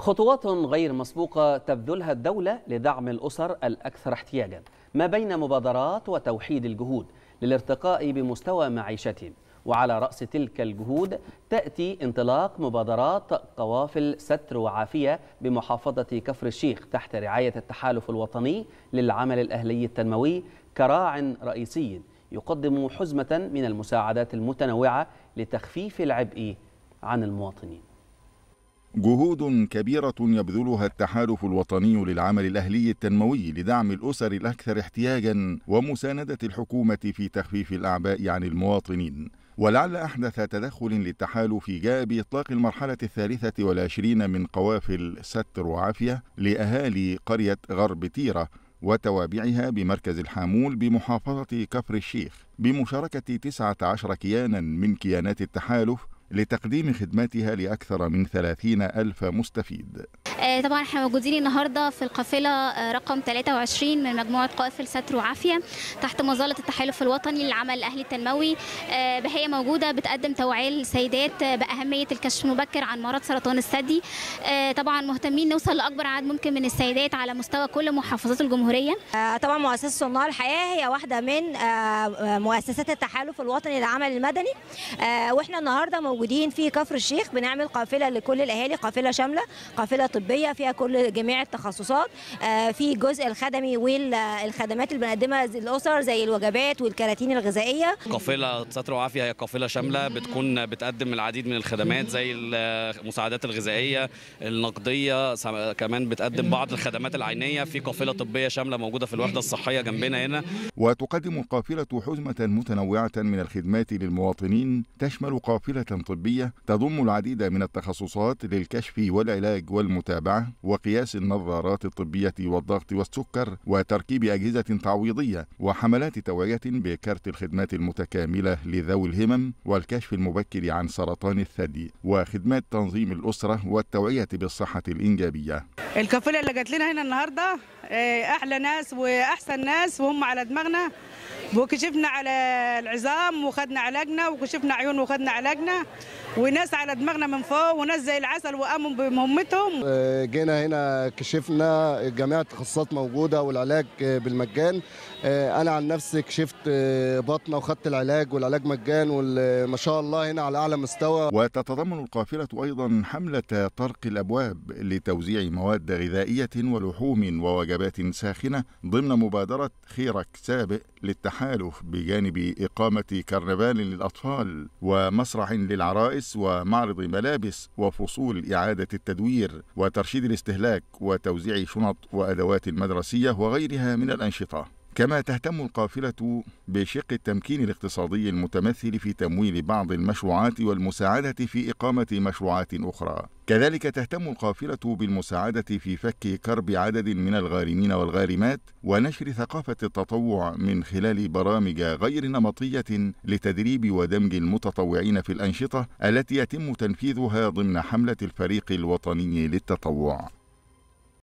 خطوات غير مسبوقة تبذلها الدولة لدعم الأسر الأكثر احتياجا ما بين مبادرات وتوحيد الجهود للارتقاء بمستوى معيشتهم وعلى رأس تلك الجهود تأتي انطلاق مبادرات قوافل ستر وعافية بمحافظة كفر الشيخ تحت رعاية التحالف الوطني للعمل الأهلي التنموي كراع رئيسي يقدم حزمة من المساعدات المتنوعة لتخفيف العبء عن المواطنين جهود كبيرة يبذلها التحالف الوطني للعمل الأهلي التنموي لدعم الأسر الأكثر احتياجا ومساندة الحكومة في تخفيف الأعباء عن المواطنين ولعل أحدث تدخل للتحالف جاء بإطلاق المرحلة الثالثة والعشرين من قوافل ستر وعافية لأهالي قرية غرب تيرة وتوابعها بمركز الحامول بمحافظة كفر الشيخ بمشاركة 19 كيانا من كيانات التحالف لتقديم خدماتها لأكثر من 30 ألف مستفيد آه، طبعا احنا موجودين النهارده في القافله آه، رقم 23 من مجموعه قوافل ستر وعافيه تحت مظله التحالف الوطني للعمل الاهلي التنموي آه، بهي موجوده بتقدم توعيه للسيدات باهميه الكشف المبكر عن مرض سرطان الثدي طبعا مهتمين نوصل لاكبر عدد ممكن من السيدات على مستوى كل محافظات الجمهوريه طبعا مؤسسه صناع الحياه هي واحده من مؤسسات التحالف الوطني للعمل المدني واحنا النهارده موجودين في كفر الشيخ بنعمل قافله لكل الاهالي قافله شامله قافله طبيه الطبيه فيها كل جميع التخصصات آه، في الجزء الخدمي والخدمات اللي بنقدمها الاسر زي الوجبات والكراتين الغذائيه قافله ستر وعافيه هي قافله شامله بتكون بتقدم العديد من الخدمات زي المساعدات الغذائيه النقديه كمان بتقدم بعض الخدمات العينيه في قافله طبيه شامله موجوده في الوحده الصحيه جنبنا هنا وتقدم القافله حزمه متنوعه من الخدمات للمواطنين تشمل قافله طبيه تضم العديد من التخصصات للكشف والعلاج والمتابعه المتابعة وقياس النظارات الطبية والضغط والسكر وتركيب أجهزة تعويضية وحملات توعية بكارت الخدمات المتكاملة لذوي الهمم والكشف المبكر عن سرطان الثدي وخدمات تنظيم الأسرة والتوعية بالصحة الإنجابية الكفيلة اللي جات لنا هنا النهاردة أحلى آه، ناس وأحسن ناس وهم على دماغنا وكشفنا على العظام وخدنا علاجنا وكشفنا عيون وخدنا علاجنا وناس على دماغنا من فوق وناس زي العسل وقاموا بمهمتهم آه، جينا هنا كشفنا جميع التخصصات موجوده والعلاج آه، بالمجان آه، انا عن نفسي كشفت بطنه وخدت العلاج والعلاج مجان وما شاء الله هنا على اعلى مستوى وتتضمن القافله ايضا حمله طرق الابواب لتوزيع مواد غذائيه ولحوم ووجبات ساخنه ضمن مبادره خيرك سابق للتحكم التحالف بجانب إقامة كرنفال للأطفال ومسرح للعرائس ومعرض ملابس وفصول إعادة التدوير وترشيد الاستهلاك وتوزيع شنط وأدوات مدرسية وغيرها من الأنشطة كما تهتم القافلة بشق التمكين الاقتصادي المتمثل في تمويل بعض المشروعات والمساعدة في إقامة مشروعات أخرى. كذلك تهتم القافلة بالمساعدة في فك كرب عدد من الغارمين والغارمات ونشر ثقافة التطوع من خلال برامج غير نمطية لتدريب ودمج المتطوعين في الأنشطة التي يتم تنفيذها ضمن حملة الفريق الوطني للتطوع.